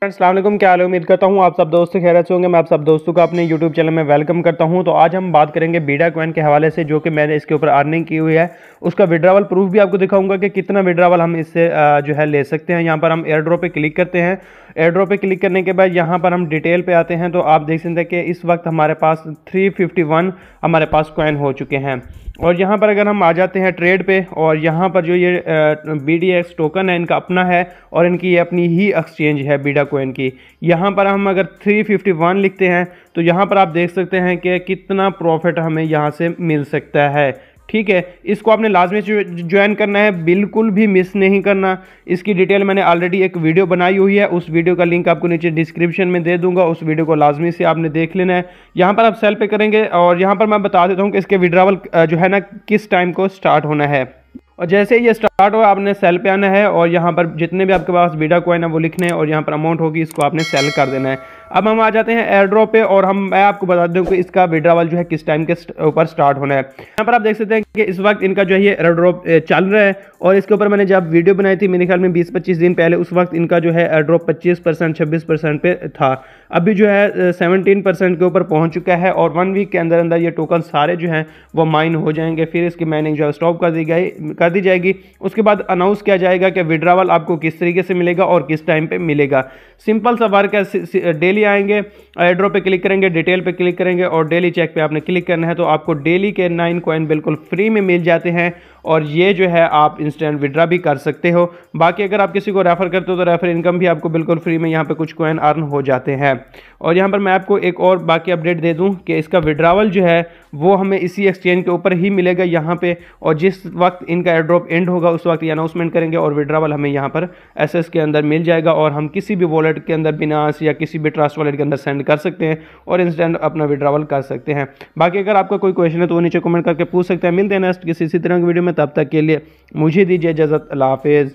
friends अल्लाम क्या हाल उम्मीद करता हूँ आप सब दोस्त खैरत से होंगे मैं आप सब दोस्तों का अपने यूट्यूब चैनल में वेलकम करता हूँ तो आज हम बात करेंगे बीडा कॉइन के हवाले से जो कि मैंने इसके ऊपर अर्निंग की हुई है उसका विड्रावल प्रूफ भी आपको दिखाऊंगा कि कितना विड्रावल हम इससे जो है ले सकते हैं यहाँ पर हम एयर ड्रॉप पर क्लिक करते हैं एयर ड्रॉप पर क्लिक करने के बाद यहाँ पर हम डिटेल पर आते हैं तो आप देख सकते हैं कि इस वक्त हमारे पास थ्री हमारे पास कॉइन हो चुके हैं और यहाँ पर अगर हम आ जाते हैं ट्रेड पे और यहाँ पर जो ये बी डी एक्स टोकन है इनका अपना है और इनकी ये अपनी ही एक्सचेंज है बीडा कोइन की यहाँ पर हम अगर 351 लिखते हैं तो यहाँ पर आप देख सकते हैं कि कितना प्रॉफिट हमें यहाँ से मिल सकता है ठीक है इसको आपने लाजमी ज्वाइन करना है बिल्कुल भी मिस नहीं करना इसकी डिटेल मैंने ऑलरेडी एक वीडियो बनाई हुई है उस वीडियो का लिंक आपको नीचे डिस्क्रिप्शन में दे दूंगा उस वीडियो को लाजमी से आपने देख लेना है यहाँ पर आप सेल पे करेंगे और यहाँ पर मैं बता देता हूँ कि इसके विड्रावल जो है ना किस टाइम को स्टार्ट होना है और जैसे ये स्टार्ट हो आपने सेल पे आना है और यहाँ पर जितने भी आपके पास बीडा कोइन है वो लिखने हैं और यहाँ पर अमाउंट होगी इसको आपने सेल कर देना है अब हम आ जाते हैं एयरड्रॉप पे और हम मैं आपको बता दूं कि इसका विड्रावल जो है किस टाइम के ऊपर स्टार्ट होना है यहाँ पर आप देख सकते हैं कि इस वक्त इनका जो है ये एयर ड्रॉप चल रहा है और इसके ऊपर मैंने जब वीडियो बनाई थी मेरे ख्याल में बीस पच्चीस दिन पहले उस वक्त इनका जो है एयर ड्रॉप पच्चीस परसेंट छब्बीस परसेंट पे था अभी जो है सेवनटीन परसेंट के ऊपर पहुँच चुका है और वन वीक के अंदर अंदर ये टोकन सारे जो हैं वो माइन हो जाएंगे फिर इसकी माइनिंग जो है स्टॉप कर दी गई कर दी जाएगी उसके बाद अनाउंस किया जाएगा कि विड्रावल आपको किस तरीके से मिलेगा और किस टाइम पर मिलेगा सिंपल सा वर्क है डेली डेली आएंगे एड्रो पे क्लिक करेंगे डिटेल पे क्लिक करेंगे और डेली चेक पे आपने क्लिक करना है तो आपको डेली के नाइन कॉइन बिल्कुल फ्री में मिल जाते हैं और ये जो है आप इंस्टेंट विड्रा भी कर सकते हो बाकी अगर आप किसी को रेफ़र करते हो तो रेफ़र इनकम भी आपको बिल्कुल फ्री में यहाँ पर कुछ कॉइन अर्न हो जाते हैं और यहाँ पर मैं आपको एक और बाकी अपडेट दे दूँ कि इसका विड्रावल जो है वो हमें इसी एक्सचेंज के ऊपर ही मिलेगा यहाँ पे और जिस वक्त इनका एड्रॉप एंड होगा उस वक्त ये अनाउंसमेंट करेंगे और विड्रावल हमें यहाँ पर एस के अंदर मिल जाएगा और हम किसी भी वॉलेट के अंदर बिनास या किसी भी ट्रस्ट वॉलेट के अंदर सेंड कर सकते हैं और इंस्टेंट अपना विड्रावल कर सकते हैं बाकी अगर आपका कोई क्वेश्चन है तो वो नीचे कमेंट करके पूछ सकते हैं मिलते हैं नेक्स्ट किसी इसी तरह की वीडियो में तब तक के लिए मुझे दीजिए इजाज़त अला हाफिज़